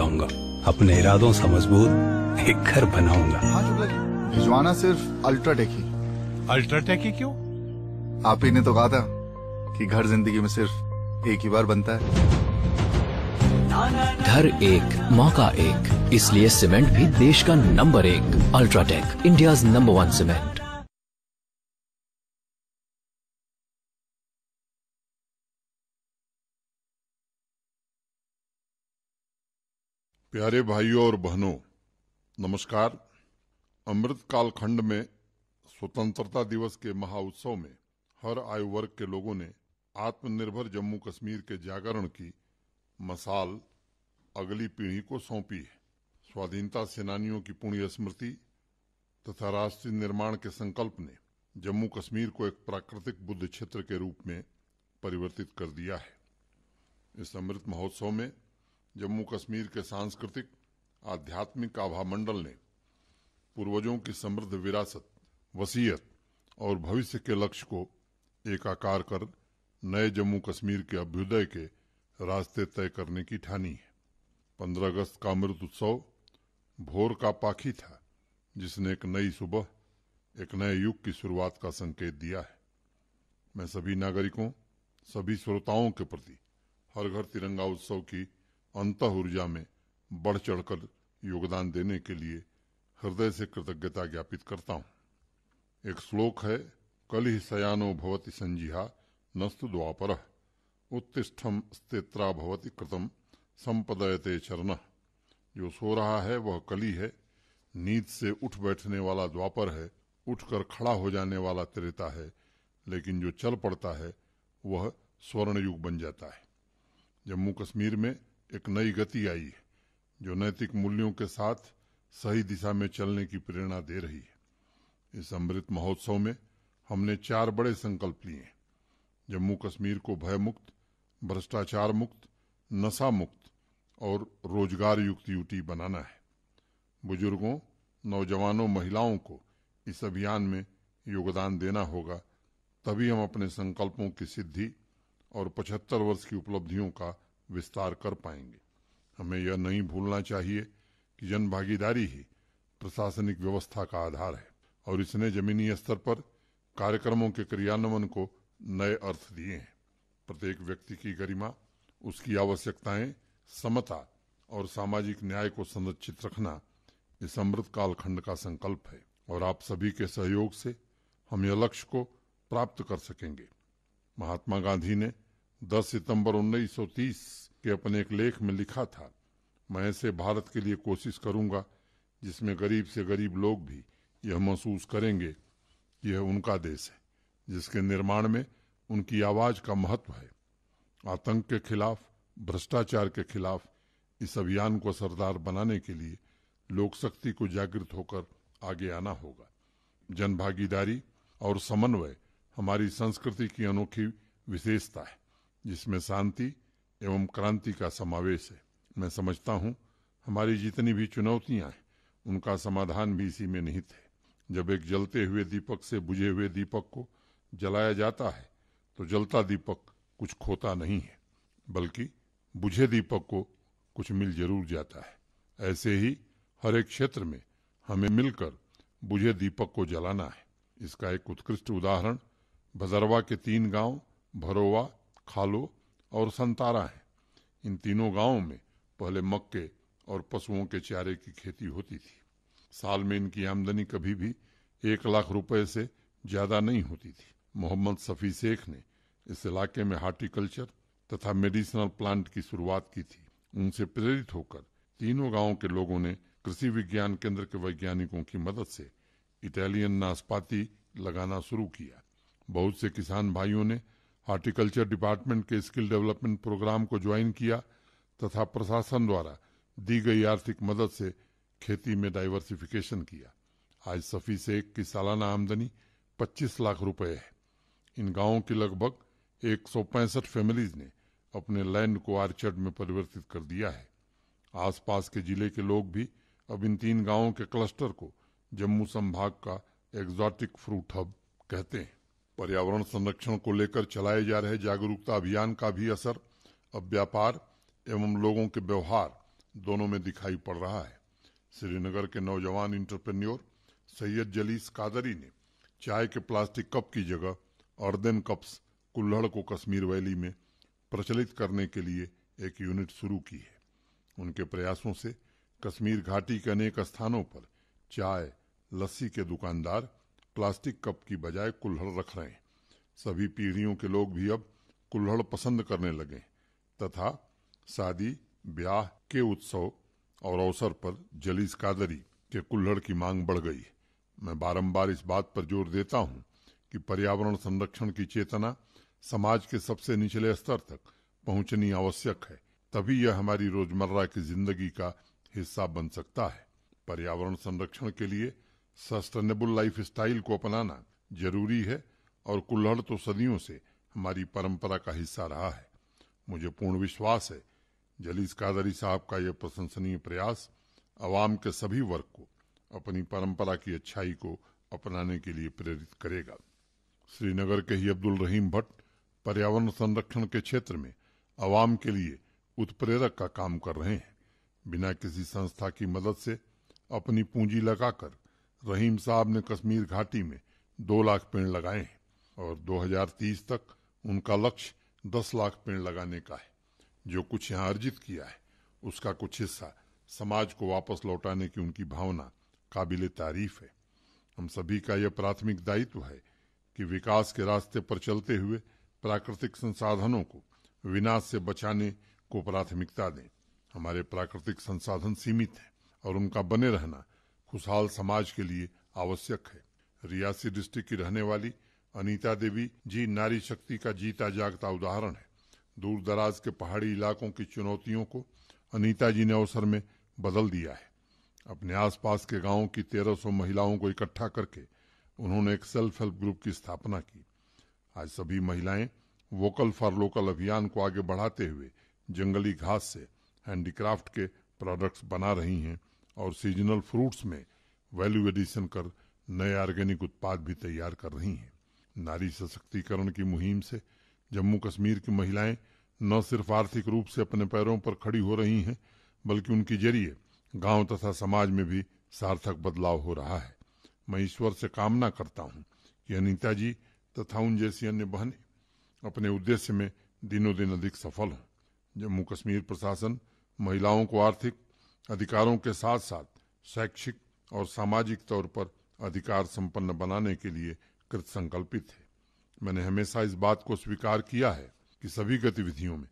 रहूंगा अपने इरादों से मजबूत एक घर बनाऊंगा हाँ, भिजवाना सिर्फ अल्ट्राटेक ही अल्ट्राटेक ही क्यों आप ही ने तो कहा था कि घर जिंदगी में सिर्फ एक ही बार बनता है घर एक मौका एक इसलिए सीमेंट भी देश का नंबर एक UltraTech India number one cement प्यारे भाइयों और बहनों नमस्कार अमृत काल खंड में स्वतंत्रता दिवस के महाउत्सव में हर आयु वर्ग के लोगों ने आत्मनिर्भर जम्मू कश्मीर के जागरण की मसाल अगली पीढ़ी को सौंपी है स्वाधीनता सेनानियों की पुण्य स्मृति तथा राष्ट्र निर्माण के संकल्प ने जम्मू कश्मीर को एक प्राकृतिक बुद्ध क्षेत्र के रूप में परिवर्तित कर दिया है इस अमृत महोत्सव में जम्मू कश्मीर के सांस्कृतिक आध्यात्मिक आभा मंडल ने पूर्वजों की समृद्ध विरासत वसीयत और भविष्य के लक्ष्य को एकाकार कर नए जम्मू कश्मीर के अभ्युदय के रास्ते तय करने की ठानी है पंद्रह अगस्त का अमृत उत्सव भोर का पाखी था जिसने एक नई सुबह एक नए युग की शुरुआत का संकेत दिया है मैं सभी नागरिकों सभी श्रोताओं के प्रति हर घर तिरंगा उत्सव की अंत ऊर्जा में बढ़ चढ़कर योगदान देने के लिए हृदय से कृतज्ञता ज्ञापित करता हूँ एक श्लोक है कल ही सयानो भवति संजिहा नस्तु द्वापर उत्तिष्ठम स्तेत्रा भवति कृतम संपदयते चरण जो सो रहा है वह कली है नींद से उठ बैठने वाला द्वापर है उठकर खड़ा हो जाने वाला त्रेता है लेकिन जो चल पड़ता है वह स्वर्ण युग बन जाता है जम्मू कश्मीर में एक नई गति आई है जो नैतिक मूल्यों के साथ सही दिशा में चलने की प्रेरणा दे रही है इस अमृत महोत्सव में हमने चार बड़े संकल्प लिए हैं जम्मू कश्मीर को भयमुक्त भ्रष्टाचार मुक्त नशा मुक्त और रोजगार युक्त यूटी बनाना है बुजुर्गों नौजवानों महिलाओं को इस अभियान में योगदान देना होगा तभी हम अपने संकल्पों की सिद्धि और 75 वर्ष की उपलब्धियों का विस्तार कर पाएंगे हमें यह नहीं भूलना चाहिए कि जनभागीदारी ही प्रशासनिक व्यवस्था का आधार है और इसने जमीनी स्तर पर कार्यक्रमों के क्रियान्वयन को नए अर्थ दिए हैं प्रत्येक व्यक्ति की गरिमा उसकी आवश्यकताएं समता और सामाजिक न्याय को संरक्षित रखना इस अमृत कालखंड का संकल्प है और आप सभी के सहयोग से हम यह लक्ष्य को प्राप्त कर सकेंगे महात्मा गांधी ने 10 सितंबर 1930 के अपने एक लेख में लिखा था मैं ऐसे भारत के लिए कोशिश करूंगा जिसमें गरीब से गरीब लोग भी यह महसूस करेंगे कि यह उनका देश है जिसके निर्माण में उनकी आवाज का महत्व है आतंक के खिलाफ भ्रष्टाचार के खिलाफ इस अभियान को सरदार बनाने के लिए लोक शक्ति को जागृत होकर आगे आना होगा जनभागीदारी और समन्वय हमारी संस्कृति की अनोखी विशेषता है जिसमें शांति एवं क्रांति का समावेश है मैं समझता हूँ हमारी जितनी भी चुनौतियाँ हैं उनका समाधान भी इसी में नहीं थे जब एक जलते हुए दीपक से बुझे हुए दीपक को जलाया जाता है तो जलता दीपक कुछ खोता नहीं है बल्कि बुझे दीपक को कुछ मिल जरूर जाता है ऐसे ही हर एक क्षेत्र में हमें मिलकर बुझे दीपक को जलाना है इसका एक उत्कृष्ट उदाहरण भजरवा के तीन गांव भरोवा खालो और संतारा हैं इन तीनों गांवों में पहले मक्के और पशुओं के चारे की खेती होती थी साल में इनकी आमदनी कभी भी एक लाख रुपए से ज़्यादा नहीं होती थी मोहम्मद सफ़ी शेख ने इस इलाके में हार्टिकल्चर तथा मेडिसिनल प्लांट की शुरुआत की थी उनसे प्रेरित होकर तीनों गांवों के लोगों ने कृषि विज्ञान केंद्र के वैज्ञानिकों की मदद से इटालियन नाशपाती लगाना शुरू किया बहुत से किसान भाइयों ने हार्टिकल्चर डिपार्टमेंट के स्किल डेवलपमेंट प्रोग्राम को ज्वाइन किया तथा प्रशासन द्वारा दी गई आर्थिक मदद से खेती में डाइवर्सिफिकेशन किया आज सफी शेख की सालाना आमदनी 25 लाख रुपए है इन गांवों की लगभग एक फैमिलीज ने अपने लैंड को आर्चर्ड में परिवर्तित कर दिया है आसपास के जिले के लोग भी अब इन तीन गांवों के क्लस्टर को जम्मू संभाग का एग्जॉटिक फ्रूट हब कहते हैं पर्यावरण संरक्षण को लेकर चलाए जा रहे जागरूकता अभियान का भी असर अब व्यापार एवं लोगों के व्यवहार दोनों में दिखाई पड़ रहा है श्रीनगर के नौजवान इंटरप्रेन्योर सैयद जलीस कादरी ने चाय के प्लास्टिक कप की जगह अर्दन कप्स कुल्हड़ को कश्मीर वैली में प्रचलित करने के लिए एक यूनिट शुरू की है उनके प्रयासों से कश्मीर घाटी के अनेक स्थानों पर चाय लस्सी के दुकानदार प्लास्टिक कप की बजाय कुल्हड़ रख रहे हैं सभी पीढ़ियों के लोग भी अब कुल्हड़ पसंद करने लगे तथा शादी ब्याह के उत्सव और अवसर पर जलीस कादरी के कुल्हड़ की मांग बढ़ गई मैं बारंबार इस बात पर जोर देता हूं कि पर्यावरण संरक्षण की चेतना समाज के सबसे निचले स्तर तक पहुंचनी आवश्यक है तभी यह हमारी रोजमर्रा की जिंदगी का हिस्सा बन सकता है पर्यावरण संरक्षण के लिए सस्टेनेबल लाइफ स्टाइल को अपनाना जरूरी है और कुल्हड़ तो सदियों से हमारी परंपरा का हिस्सा रहा है मुझे पूर्ण विश्वास है जलीस कादरी साहब का यह प्रशंसनीय प्रयास अवाम के सभी वर्ग को अपनी परंपरा की अच्छाई को अपनाने के लिए प्रेरित करेगा श्रीनगर के ही अब्दुल रहीम भट्ट पर्यावरण संरक्षण के क्षेत्र में अवाम के लिए उत्प्रेरक का काम कर रहे हैं बिना किसी संस्था की मदद से अपनी पूंजी लगाकर रहीम साहब ने कश्मीर घाटी में दो लाख पेड़ लगाए हैं और 2030 तक उनका लक्ष्य दस लाख पेड़ लगाने का है जो कुछ यहाँ अर्जित किया है उसका कुछ हिस्सा समाज को वापस लौटाने की उनकी भावना काबिल तारीफ है हम सभी का यह प्राथमिक दायित्व है कि विकास के रास्ते पर चलते हुए प्राकृतिक संसाधनों को विनाश से बचाने को प्राथमिकता दें हमारे प्राकृतिक संसाधन सीमित हैं और उनका बने रहना खुशहाल समाज के लिए आवश्यक है रियासी डिस्ट्रिक्ट की रहने वाली अनीता देवी जी नारी शक्ति का जीता जागता उदाहरण है दूर दराज के पहाड़ी इलाकों की चुनौतियों को अनीता जी ने अवसर में बदल दिया है अपने आसपास के गांवों की सौ महिलाओं को इकट्ठा करके उन्होंने एक सेल्फ हेल्प ग्रुप की स्थापना की आज सभी महिलाएं वोकल फॉर लोकल अभियान को आगे बढ़ाते हुए जंगली घास से हैंडीक्राफ्ट के प्रोडक्ट्स बना रही हैं और सीजनल फ्रूट्स में वैल्यू एडिशन कर नए ऑर्गेनिक उत्पाद भी तैयार कर रही हैं नारी सशक्तिकरण की मुहिम से जम्मू कश्मीर की महिलाएं न सिर्फ आर्थिक रूप से अपने पैरों पर खड़ी हो रही हैं बल्कि उनके जरिए गांव तथा समाज में भी सार्थक बदलाव हो रहा है मैं ईश्वर से कामना करता हूं कि अनिता जी तथा उन जैसी अन्य बहनें अपने उद्देश्य में दिनों दिन अधिक सफल हों जम्मू कश्मीर प्रशासन महिलाओं को आर्थिक अधिकारों के साथ साथ शैक्षिक और सामाजिक तौर पर अधिकार संपन्न बनाने के लिए कृतसंकल्पित है मैंने हमेशा इस बात को स्वीकार किया है कि सभी गतिविधियों में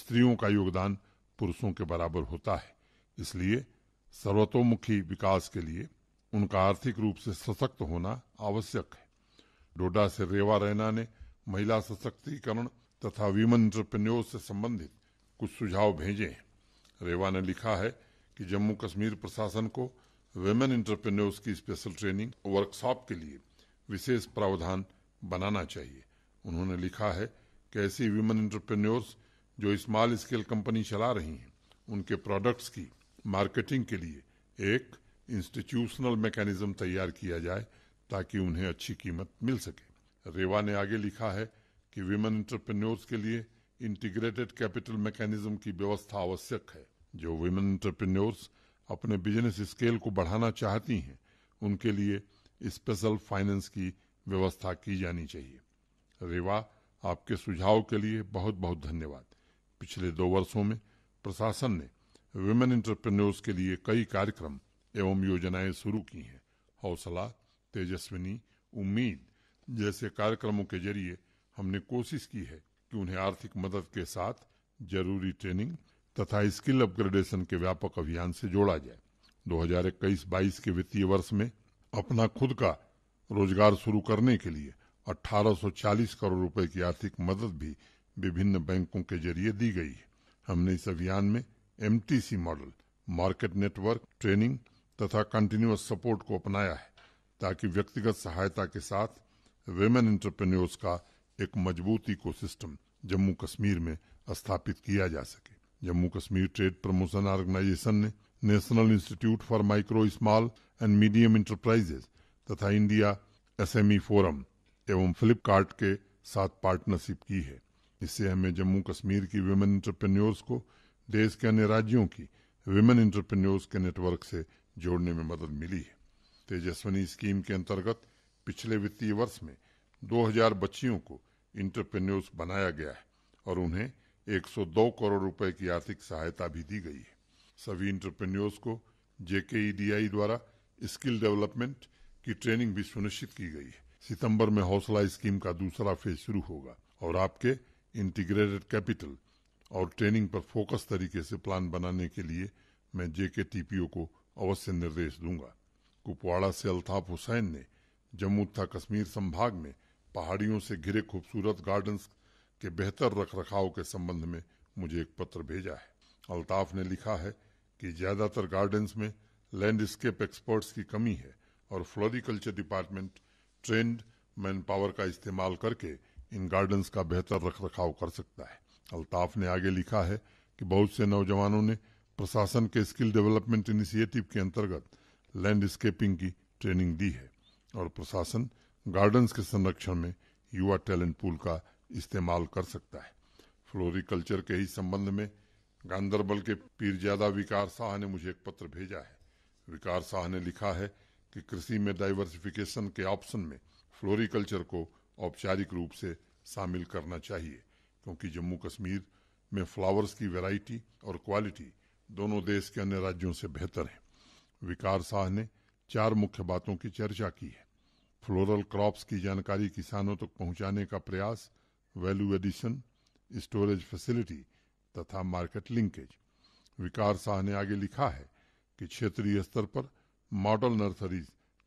स्त्रियों का योगदान पुरुषों के बराबर होता है इसलिए सर्वतोमुखी विकास के लिए उनका आर्थिक रूप से सशक्त होना आवश्यक है डोडा से रेवा रैना ने महिला सशक्तिकरण तथा वीमन से संबंधित कुछ सुझाव भेजे हैं रेवा ने लिखा है कि जम्मू कश्मीर प्रशासन को वेमेन इंटरप्रेन्योर्स की स्पेशल ट्रेनिंग वर्कशॉप के लिए विशेष प्रावधान बनाना चाहिए उन्होंने लिखा है कि ऐसी वीमेन इंटरप्रेन्योर्स जो स्मॉल स्केल कंपनी चला रही हैं उनके प्रोडक्ट्स की मार्केटिंग के लिए एक इंस्टीट्यूशनल मैकेनिज्म तैयार किया जाए ताकि उन्हें अच्छी कीमत मिल सके रेवा ने आगे लिखा है कि वीमेन इंटरप्रेन्योर्स के लिए इंटीग्रेटेड कैपिटल मैकेनिज्म की व्यवस्था आवश्यक है जो वुमेन एंटरप्रेन्योर्स अपने बिजनेस स्केल को बढ़ाना चाहती हैं उनके लिए स्पेशल फाइनेंस की व्यवस्था की जानी चाहिए रेवा आपके सुझाव के लिए बहुत बहुत धन्यवाद पिछले दो वर्षों में प्रशासन ने वुमेन एंटरप्रेन्योर्स के लिए कई कार्यक्रम एवं योजनाएं शुरू की हैं हौसला तेजस्विनी उम्मीद जैसे कार्यक्रमों के जरिए हमने कोशिश की है कि उन्हें आर्थिक मदद के साथ जरूरी ट्रेनिंग तथा स्किल अपग्रेडेशन के व्यापक अभियान से जोड़ा जाए 2021-22 के वित्तीय वर्ष में अपना खुद का रोजगार शुरू करने के लिए 1840 करोड़ रुपए की आर्थिक मदद भी विभिन्न बैंकों के जरिए दी गई है हमने इस अभियान में M model market network training तथा कंटिन्यूस सपोर्ट को अपनाया है ताकि व्यक्तिगत सहायता के साथ वेमेन एंटरप्रेन्योर्स का एक मजबूत इकोसिस्टम जम्मू कश्मीर में स्थापित किया जा सके Jammu Kashmir trade promotion organisation ने national institute for micro small and medium enterprises तथा इंडिया एसएमई फोरम एवं फ्लिपकार्ट के साथ पार्टनरशिप की है इससे हमें जम्मू कश्मीर की वुमेन इंटरप्रेन्योर्स को देश के अन्य राज्यों की वुमेन इंटरप्रेन्योर्स के नेटवर्क से जोड़ने में मदद मिली है तेजस्वनी स्कीम के अंतर्गत पिछले वित्तीय वर्ष में 2000 बच्चियों को इंटरप्रेन्योर्स बनाया गया है और उन्हें 102 करोड़ रुपए की आर्थिक सहायता भी दी गई है सभी इंटरप्रेन्योर्स को जेकेईडीआई द्वारा स्किल डेवलपमेंट की ट्रेनिंग भी सुनिश्चित की गई है सितंबर में हौसला स्कीम का दूसरा फेज शुरू होगा और आपके इंटीग्रेटेड कैपिटल और ट्रेनिंग पर फोकस तरीके से प्लान बनाने के लिए मैं जेके टीपीओ को अवश्य निर्देश दूंगा कुपवाड़ा से अल्ताफ हुसैन ने जम्मू तथा कश्मीर संभाग में पहाड़ियों से घिरे खूबसूरत गार्डन्स के बेहतर रख रखाव के संबंध में मुझे एक पत्र भेजा है अल्ताफ ने लिखा है कि ज़्यादातर गार्डन्स में लैंडस्केप एक्सपर्ट्स की कमी है और floriculture department trained manpower का इस्तेमाल करके इन गार्डन्स का बेहतर रख रखाव कर सकता है अल्ताफ ने आगे लिखा है कि बहुत से नौजवानों ने प्रशासन के स्किल डेवलपमेंट इनिशिएटिव के अंतर्गत लैंडस्केपिंग की ट्रेनिंग दी है और प्रशासन गार्डन्स के संरक्षण में युवा टैलेंट पूल का इस्तेमाल कर सकता है फ्लोरिकल्चर के ही संबंध में गांधरबल के पीरजादा विकार शाह ने मुझे एक पत्र भेजा है विकार शाह ने लिखा है कि कृषि में डाइवर्सिफिकेशन के ऑप्शन में फ्लोरिकल्चर को औपचारिक रूप से शामिल करना चाहिए क्योंकि जम्मू कश्मीर में फ्लावर्स की वैरायटी और क्वालिटी दोनों देश के अन्य राज्यों से बेहतर है विकार शाह ने चार मुख्य बातों की चर्चा की है फ्लोरल क्रॉप्स की जानकारी किसानों तक पहुंचाने का प्रयास वैल्यू एडिशन स्टोरेज फैसिलिटी तथा मार्केट लिंकेज विकार शाह ने आगे लिखा है कि क्षेत्रीय स्तर पर मॉडल नर्सरीज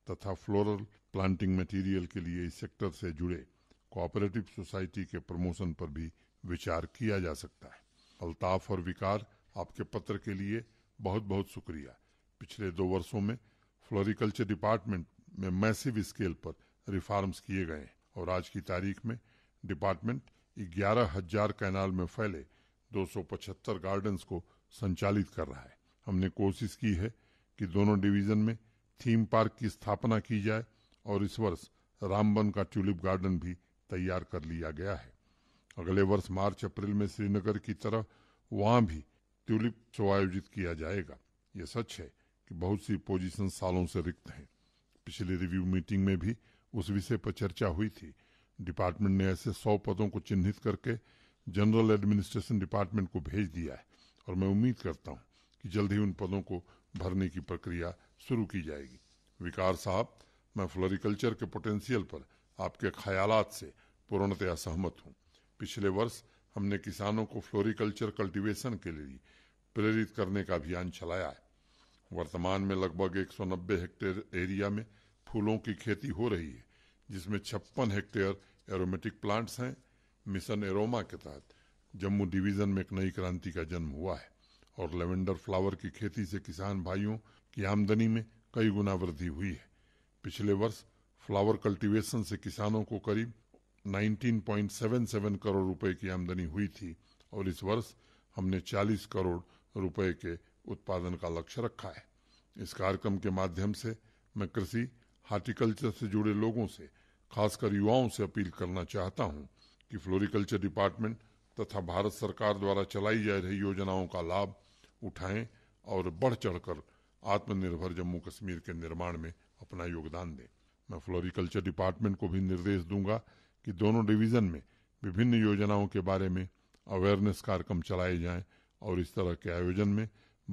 तथा फ्लोरल प्लांटिंग मटेरियल के लिए इस सेक्टर से जुड़े कोऑपरेटिव सोसाइटी के प्रमोशन पर भी विचार किया जा सकता है अल्ताफ और विकार आपके पत्र के लिए बहुत बहुत शुक्रिया पिछले दो वर्षों में फ्लोरिकल्चर डिपार्टमेंट में मैसिव स्केल पर रिफॉर्म्स किए गए और आज की तारीख में डिपार्टमेंट ग्यारह हजार कैनाल में फैले 275 गार्डन्स को संचालित कर रहा है हमने कोशिश की है कि दोनों डिवीजन में थीम पार्क की स्थापना की जाए और इस वर्ष रामबन का ट्यूलिप गार्डन भी तैयार कर लिया गया है अगले वर्ष मार्च अप्रैल में श्रीनगर की तरह वहां भी ट्यूलिप शो आयोजित किया जाएगा यह सच है कि बहुत सी पोजीशन सालों से रिक्त हैं पिछले रिव्यू मीटिंग में भी उस विषय पर चर्चा हुई थी डिपार्टमेंट ने ऐसे सौ पदों को चिन्हित करके जनरल एडमिनिस्ट्रेशन डिपार्टमेंट को भेज दिया है और मैं उम्मीद करता हूं कि जल्द ही उन पदों को भरने की प्रक्रिया शुरू की जाएगी विकार साहब मैं फ्लोरिकल्चर के पोटेंशियल पर आपके ख्याल से पूर्णतया सहमत हूँ पिछले वर्ष हमने किसानों को फ्लोरिकल्चर कल्टीवेशन के लिए प्रेरित करने का अभियान चलाया है वर्तमान में लगभग 190 हेक्टेयर एरिया में फूलों की खेती हो रही है जिसमें छप्पन हेक्टेयर एरोमेटिक प्लांट्स हैं मिशन एरोमा के तहत जम्मू डिवीजन में एक नई क्रांति का जन्म हुआ है और लेवेंडर फ्लावर की खेती से किसान भाइयों की आमदनी में कई गुना वृद्धि हुई है पिछले वर्ष फ्लावर कल्टीवेशन से किसानों को करीब 19.77 करोड़ रुपए की आमदनी हुई थी और इस वर्ष हमने 40 करोड़ रुपए के उत्पादन का लक्ष्य रखा है इस कार्यक्रम के माध्यम से मैं कृषि हार्टिकल्चर से जुड़े लोगों से खासकर युवाओं से अपील करना चाहता हूं कि फ्लोरिकल्चर डिपार्टमेंट तथा भारत सरकार द्वारा चलाई जा रही योजनाओं का लाभ उठाएं और बढ़ चढ़कर आत्मनिर्भर जम्मू कश्मीर के निर्माण में अपना योगदान दें मैं फ्लोरिकल्चर डिपार्टमेंट को भी निर्देश दूंगा कि दोनों डिवीजन में विभिन्न योजनाओं के बारे में अवेयरनेस कार्यक्रम चलाए जाएं और इस तरह के आयोजन में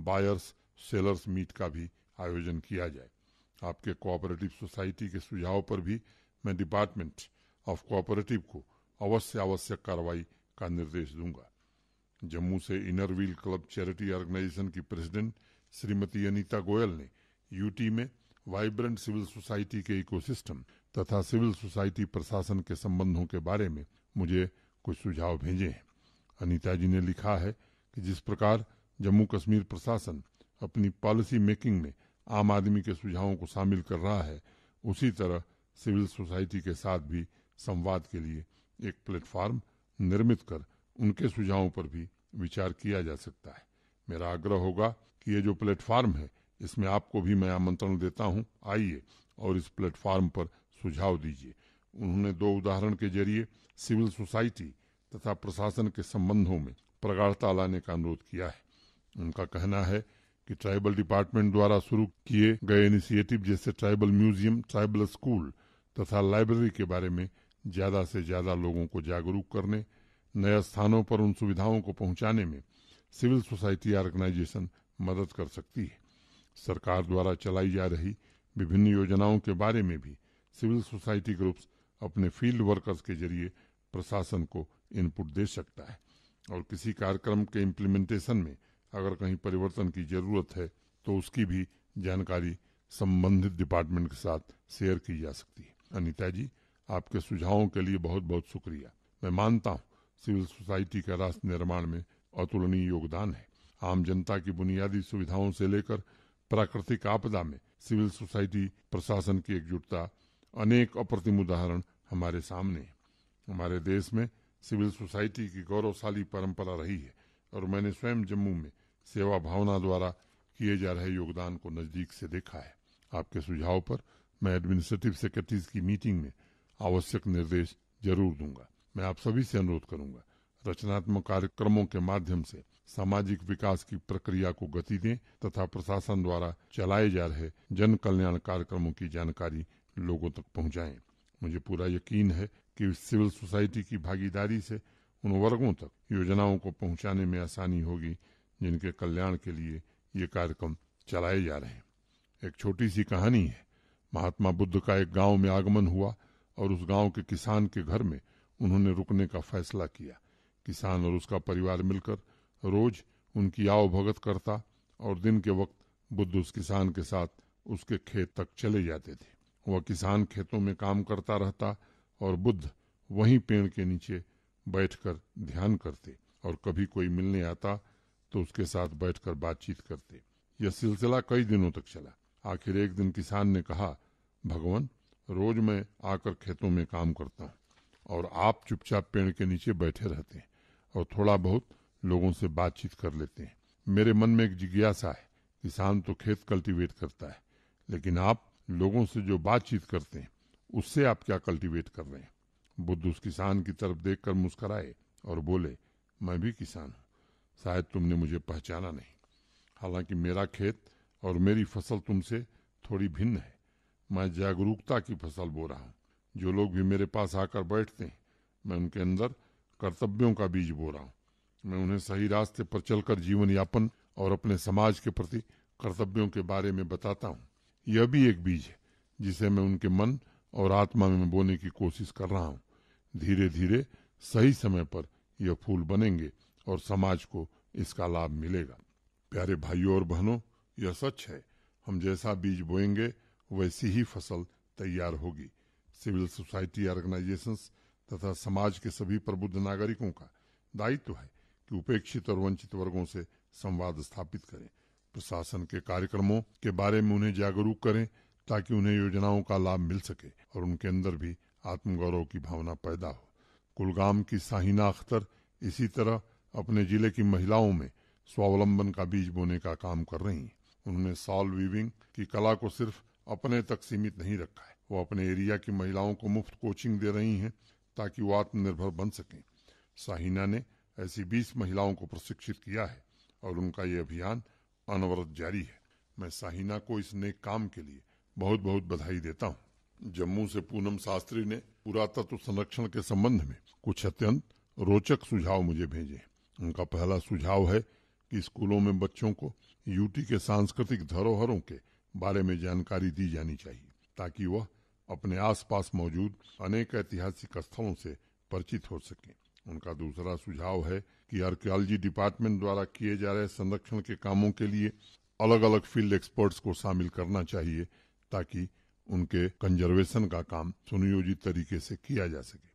बायर्स सेलर्स मीट का भी आयोजन किया जाए आपके कोऑपरेटिव सोसाइटी के सुझाव पर भी मैं डिपार्टमेंट ऑफ कोऑपरेटिव को अवश्य आवश्यक कार्रवाई का निर्देश दूंगा जम्मू से inner wheel club charity organisation की प्रेसिडेंट श्रीमती अनीता गोयल ने यूटी में वाइब्रेंट सिविल सोसाइटी के इकोसिस्टम तथा सिविल सोसाइटी प्रशासन के संबंधों के बारे में मुझे कुछ सुझाव भेजे हैं अनीता जी ने लिखा है कि जिस प्रकार जम्मू कश्मीर प्रशासन अपनी पॉलिसी मेकिंग में आम आदमी के सुझावों को शामिल कर रहा है उसी तरह सिविल सोसाइटी के साथ भी संवाद के लिए एक प्लेटफॉर्म निर्मित कर उनके सुझावों पर भी विचार किया जा सकता है मेरा आग्रह होगा कि ये जो प्लेटफॉर्म है इसमें आपको भी मैं आमंत्रण देता हूँ आइए और इस प्लेटफॉर्म पर सुझाव दीजिए उन्होंने दो उदाहरण के जरिए सिविल सोसाइटी तथा प्रशासन के संबंधों में प्रगाढ़ता लाने का अनुरोध किया है उनका कहना है कि ट्राइबल डिपार्टमेंट द्वारा शुरू किए गए इनिशिएटिव जैसे ट्राइबल म्यूजियम ट्राइबल स्कूल तथा लाइब्रेरी के बारे में ज्यादा से ज्यादा लोगों को जागरूक करने नए स्थानों पर उन सुविधाओं को पहुंचाने में सिविल सोसाइटी ऑर्गेनाइजेशन मदद कर सकती है सरकार द्वारा चलाई जा रही विभिन्न योजनाओं के बारे में भी सिविल सोसाइटी ग्रुप्स अपने फील्ड वर्कर्स के जरिए प्रशासन को इनपुट दे सकता है और किसी कार्यक्रम के इम्प्लीमेंटेशन में अगर कहीं परिवर्तन की जरूरत है तो उसकी भी जानकारी संबंधित डिपार्टमेंट के साथ शेयर की जा सकती है अनिता जी आपके सुझावों के लिए बहुत बहुत शुक्रिया मैं मानता हूँ सिविल सोसाइटी का राष्ट्र निर्माण में अतुलनीय योगदान है आम जनता की बुनियादी सुविधाओं से लेकर प्राकृतिक आपदा में सिविल सोसाइटी प्रशासन की एकजुटता अनेक अप्रतिम उदाहरण हमारे सामने है हमारे देश में सिविल सोसाइटी की गौरवशाली परंपरा रही है और मैंने स्वयं जम्मू में सेवा भावना द्वारा किए जा रहे योगदान को नजदीक से देखा है आपके सुझाव पर मैं एडमिनिस्ट्रेटिव सेक्रेटरीज की मीटिंग में आवश्यक निर्देश जरूर दूंगा मैं आप सभी से अनुरोध करूंगा रचनात्मक कार्यक्रमों के माध्यम से सामाजिक विकास की प्रक्रिया को गति दें तथा प्रशासन द्वारा चलाए जा रहे जन कल्याण कार्यक्रमों की जानकारी लोगों तक पहुंचाएं। मुझे पूरा यकीन है कि सिविल सोसाइटी की भागीदारी से उन वर्गों तक योजनाओं को पहुंचाने में आसानी होगी जिनके कल्याण के लिए ये कार्यक्रम चलाए जा रहे हैं एक छोटी सी कहानी है महात्मा बुद्ध का एक गांव में आगमन हुआ और उस गांव के किसान के घर में उन्होंने रुकने का फैसला किया किसान और उसका परिवार मिलकर रोज उनकी आओ भगत करता और दिन के वक्त बुद्ध उस किसान के साथ उसके खेत तक चले जाते थे वह किसान खेतों में काम करता रहता और बुद्ध वहीं पेड़ के नीचे बैठकर ध्यान करते और कभी कोई मिलने आता तो उसके साथ बैठकर बातचीत करते यह सिलसिला कई दिनों तक चला आखिर एक दिन किसान ने कहा भगवान रोज मैं आकर खेतों में काम करता हूँ और आप चुपचाप पेड़ के नीचे बैठे रहते हैं और थोड़ा बहुत लोगों से बातचीत कर लेते हैं मेरे मन में एक जिज्ञासा है किसान तो खेत कल्टीवेट करता है लेकिन आप लोगों से जो बातचीत करते हैं उससे आप क्या कल्टीवेट कर रहे हैं बुद्ध उस किसान की तरफ देखकर मुस्कराए और बोले मैं भी किसान हूँ शायद तुमने मुझे पहचाना नहीं हालांकि मेरा खेत और मेरी फसल तुमसे थोड़ी भिन्न है मैं जागरूकता की फसल बो रहा हूँ जो लोग भी मेरे पास आकर बैठते हैं मैं उनके अंदर कर्तव्यों का बीज बो रहा हूँ मैं उन्हें सही रास्ते पर चलकर जीवन यापन और अपने समाज के प्रति कर्तव्यों के बारे में बताता हूँ यह भी एक बीज है जिसे मैं उनके मन और आत्मा में बोने की कोशिश कर रहा हूँ धीरे धीरे सही समय पर यह फूल बनेंगे और समाज को इसका लाभ मिलेगा प्यारे भाइयों और बहनों यह सच है हम जैसा बीज बोएंगे वैसी ही फसल तैयार होगी सिविल सोसाइटी ऑर्गेनाइजेशन तथा समाज के सभी प्रबुद्ध नागरिकों का दायित्व है कि उपेक्षित और वंचित वर्गों से संवाद स्थापित करें प्रशासन के कार्यक्रमों के बारे में उन्हें जागरूक करें ताकि उन्हें योजनाओं का लाभ मिल सके और उनके अंदर भी आत्मगौरव की भावना पैदा हो कुलगाम की साहिना अख्तर इसी तरह अपने जिले की महिलाओं में स्वावलंबन का बीज बोने का काम कर रही हैं उन्होंने सॉल वीविंग की कला को सिर्फ अपने तक सीमित नहीं रखा है वो अपने एरिया की महिलाओं को मुफ्त कोचिंग दे रही हैं ताकि वो आत्मनिर्भर बन सकें साहिना ने ऐसी बीस महिलाओं को प्रशिक्षित किया है और उनका ये अभियान अनवरत जारी है मैं साहिना को इस नए काम के लिए बहुत बहुत बधाई देता हूँ जम्मू से पूनम शास्त्री ने पुरातत्व संरक्षण के संबंध में कुछ अत्यंत रोचक सुझाव मुझे भेजे उनका पहला सुझाव है कि स्कूलों में बच्चों को यूटी के सांस्कृतिक धरोहरों के बारे में जानकारी दी जानी चाहिए ताकि वह अपने आसपास मौजूद अनेक ऐतिहासिक स्थलों से परिचित हो सके उनका दूसरा सुझाव है कि आर्कियोलॉजी डिपार्टमेंट द्वारा किए जा रहे संरक्षण के कामों के लिए अलग अलग फील्ड एक्सपर्ट्स को शामिल करना चाहिए ताकि उनके कंजर्वेशन का काम सुनियोजित तरीके से किया जा सके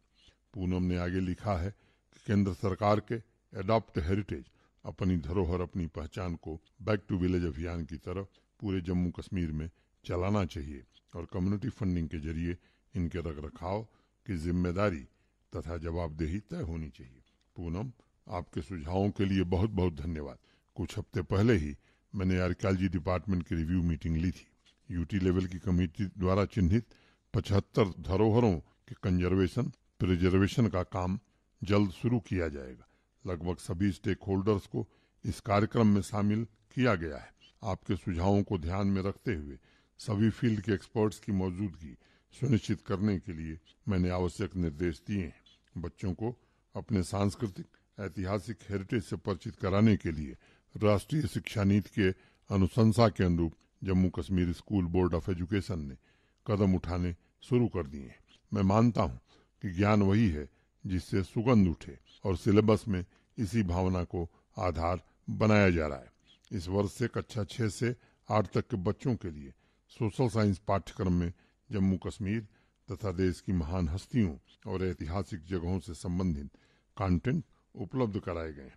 पूनम ने आगे लिखा है कि केंद्र सरकार के एडॉप्ट हेरिटेज अपनी धरोहर अपनी पहचान को बैक टू विलेज अभियान की तरफ पूरे जम्मू कश्मीर में चलाना चाहिए और कम्युनिटी फंडिंग के जरिए इनके रख रखाव की जिम्मेदारी तथा जवाबदेही तय होनी चाहिए पूनम आपके सुझावों के लिए बहुत बहुत धन्यवाद कुछ हफ्ते पहले ही मैंने आर्कियोलॉजी डिपार्टमेंट की रिव्यू मीटिंग ली थी यूटी लेवल की कमेटी द्वारा चिन्हित पचहत्तर धरोहरों के कंजर्वेशन प्रिजर्वेशन का काम जल्द शुरू किया जाएगा लगभग सभी स्टेक होल्डर्स को इस कार्यक्रम में शामिल किया गया है आपके सुझावों को ध्यान में रखते हुए सभी फील्ड के एक्सपर्ट्स की मौजूदगी सुनिश्चित करने के लिए मैंने आवश्यक निर्देश दिए हैं बच्चों को अपने सांस्कृतिक ऐतिहासिक हेरिटेज से परिचित कराने के लिए राष्ट्रीय शिक्षा नीति के अनुशंसा के अनुरूप Jammu Kashmir school board of education ने कदम उठाने शुरू कर दिए हैं मैं मानता हूं कि ज्ञान वही है जिससे सुगंध उठे और सिलेबस में इसी भावना को आधार बनाया जा रहा है इस वर्ष से कक्षा छह से आठ तक के बच्चों के लिए सोशल साइंस पाठ्यक्रम में जम्मू कश्मीर तथा देश की महान हस्तियों और ऐतिहासिक जगहों से संबंधित कंटेंट उपलब्ध कराए गए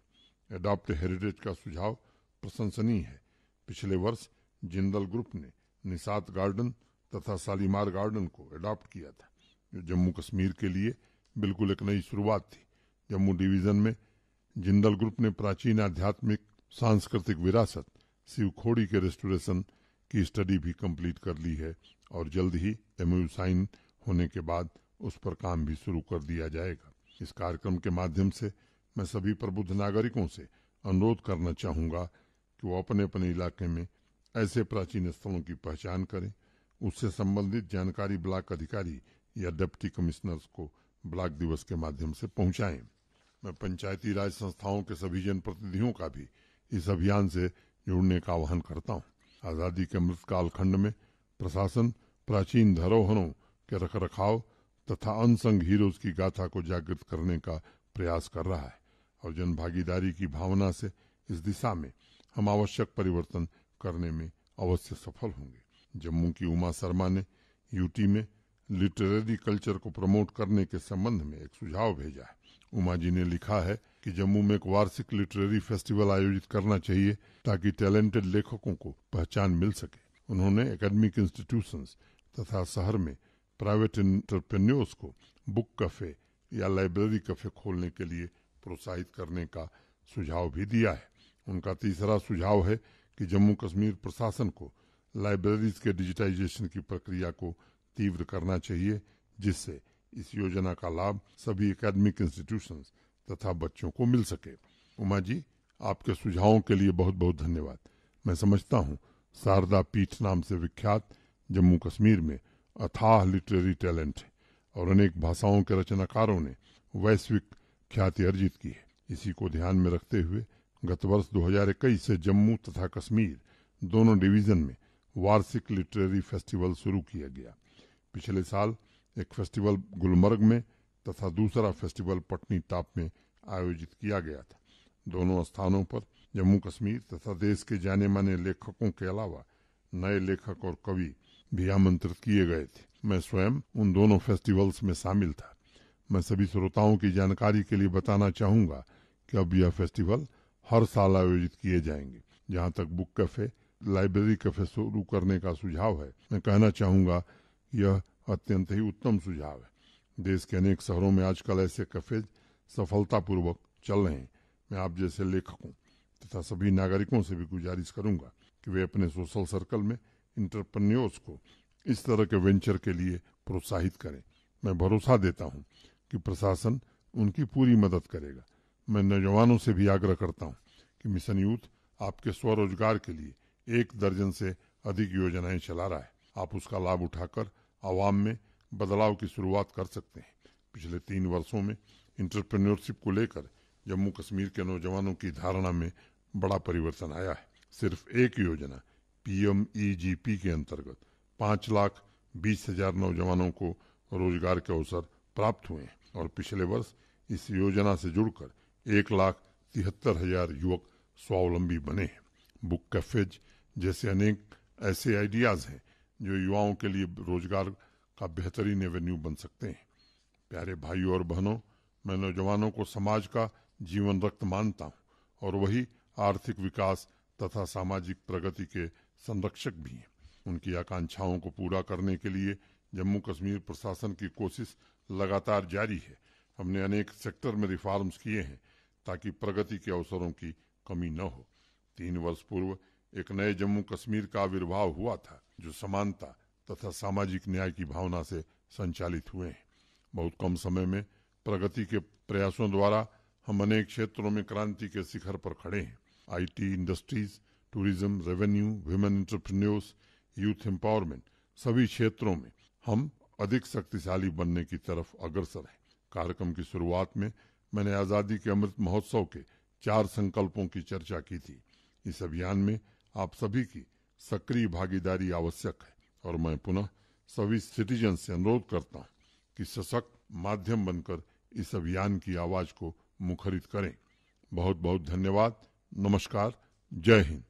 एडॉप्ट हेरिटेज का सुझाव प्रशंसनीय है पिछले वर्ष जिंदल ग्रुप ने निसात गार्डन तथा सालीमार गार्डन को एडॉप्ट किया था जो जम्मू कश्मीर के लिए बिल्कुल एक नई शुरुआत थी जम्मू डिवीजन में जिंदल ग्रुप ने प्राचीन आध्यात्मिक सांस्कृतिक विरासत शिवखोड़ी के रेस्टोरेशन की स्टडी भी कंप्लीट कर ली है और जल्द ही एमयू साइन होने के बाद उस पर काम भी शुरू कर दिया जाएगा इस कार्यक्रम के माध्यम से मैं सभी प्रबुद्ध नागरिकों से अनुरोध करना चाहूंगा कि वो अपने अपने इलाके में ऐसे प्राचीन स्थलों की पहचान करें उससे संबंधित जानकारी ब्लॉक अधिकारी या डिप्टी कमिश्नर्स को ब्लॉक दिवस के माध्यम से पहुंचाएं। मैं पंचायती राज संस्थाओं के सभी जनप्रतिनिधियों का भी इस अभियान से जुड़ने का आह्वान करता हूं। आजादी के अमृत कालखंड में प्रशासन प्राचीन धरोहरों के रख रखाव तथा अनसंग हीरोज की गाथा को जागृत करने का प्रयास कर रहा है और जनभागीदारी की भावना से इस दिशा में हम आवश्यक परिवर्तन करने में अवश्य सफल होंगे जम्मू की उमा शर्मा ने यूटी में लिटरेरी कल्चर को प्रमोट करने के संबंध में एक सुझाव भेजा है उमा जी ने लिखा है कि जम्मू में एक वार्षिक लिटरेरी फेस्टिवल आयोजित करना चाहिए ताकि टैलेंटेड लेखकों को पहचान मिल सके उन्होंने एकेडमिक इंस्टीट्यूशन तथा शहर में प्राइवेट इंटरप्रेन्योर्स को बुक कैफे या लाइब्रेरी कैफे खोलने के लिए प्रोत्साहित करने का सुझाव भी दिया है उनका तीसरा सुझाव है कि जम्मू कश्मीर प्रशासन को लाइब्रेरीज के डिजिटाइजेशन की प्रक्रिया को तीव्र करना चाहिए जिससे इस योजना का लाभ सभी एकेडमिक इंस्टीट्यूशन तथा बच्चों को मिल सके उमा जी आपके सुझावों के लिए बहुत बहुत धन्यवाद मैं समझता हूँ शारदा पीठ नाम से विख्यात जम्मू कश्मीर में अथाह लिटरेरी टैलेंट है और अनेक भाषाओं के रचनाकारों ने वैश्विक ख्याति अर्जित की है इसी को ध्यान में रखते हुए गत वर्ष दो से जम्मू तथा कश्मीर दोनों डिवीजन में वार्षिक लिटरेरी फेस्टिवल शुरू किया गया पिछले साल एक फेस्टिवल गुलमर्ग में तथा दूसरा फेस्टिवल पटनी टाप में आयोजित किया गया था दोनों स्थानों पर जम्मू कश्मीर तथा देश के जाने माने लेखकों के अलावा नए लेखक और कवि भी आमंत्रित किए गए थे मैं स्वयं उन दोनों फेस्टिवल्स में शामिल था मैं सभी श्रोताओं की जानकारी के लिए बताना चाहूंगा कि अब यह फेस्टिवल हर साल आयोजित किए जाएंगे जहाँ तक बुक कैफे लाइब्रेरी कैफे शुरू करने का सुझाव है मैं कहना चाहूंगा यह अत्यंत ही उत्तम सुझाव है देश के अनेक शहरों में आजकल ऐसे कैफेज सफलतापूर्वक चल रहे हैं मैं आप जैसे लेखकों तथा सभी नागरिकों से भी गुजारिश करूंगा कि वे अपने सोशल सर्कल में इंटरप्रन्योर्स को इस तरह के वेंचर के लिए प्रोत्साहित करें मैं भरोसा देता हूं कि प्रशासन उनकी पूरी मदद करेगा मैं नौजवानों से भी आग्रह करता हूं कि मिशन यूथ आपके स्वरोजगार के लिए एक दर्जन से अधिक योजनाएं चला रहा है आप उसका लाभ उठाकर आवाम में बदलाव की शुरुआत कर सकते हैं पिछले तीन वर्षों में इंटरप्रेन्योरशिप को लेकर जम्मू कश्मीर के नौजवानों की धारणा में बड़ा परिवर्तन आया है सिर्फ एक योजना पीएमईजीपी e के अंतर्गत पाँच लाख बीस हजार नौजवानों को रोजगार के अवसर प्राप्त हुए हैं और पिछले वर्ष इस योजना से जुड़कर एक लाख तिहत्तर हजार युवक स्वावलंबी बने हैं बुक कैफेज जैसे अनेक ऐसे आइडियाज हैं जो युवाओं के लिए रोजगार का बेहतरीन एवेन्यू बन सकते हैं प्यारे भाइयों और बहनों मैं नौजवानों को समाज का जीवन रक्त मानता हूं और वही आर्थिक विकास तथा सामाजिक प्रगति के संरक्षक भी हैं उनकी आकांक्षाओं को पूरा करने के लिए जम्मू कश्मीर प्रशासन की कोशिश लगातार जारी है हमने अनेक सेक्टर में रिफॉर्म्स किए हैं ताकि प्रगति के अवसरों की कमी न हो तीन वर्ष पूर्व एक नए जम्मू कश्मीर का आविर्भाव हुआ था जो समानता तथा सामाजिक न्याय की भावना से संचालित हुए हैं बहुत कम समय में प्रगति के प्रयासों द्वारा हम अनेक क्षेत्रों में क्रांति के शिखर पर खड़े हैं IT industries tourism revenue women entrepreneurs youth empowerment सभी क्षेत्रों में हम अधिक शक्तिशाली बनने की तरफ अग्रसर हैं कार्यक्रम की शुरुआत में मैंने आज़ादी के अमृत महोत्सव के चार संकल्पों की चर्चा की थी इस अभियान में आप सभी की सक्रिय भागीदारी आवश्यक है और मैं पुनः सभी सिटीजन से अनुरोध करता हूँ कि सशक्त माध्यम बनकर इस अभियान की आवाज को मुखरित करें बहुत बहुत धन्यवाद नमस्कार जय हिंद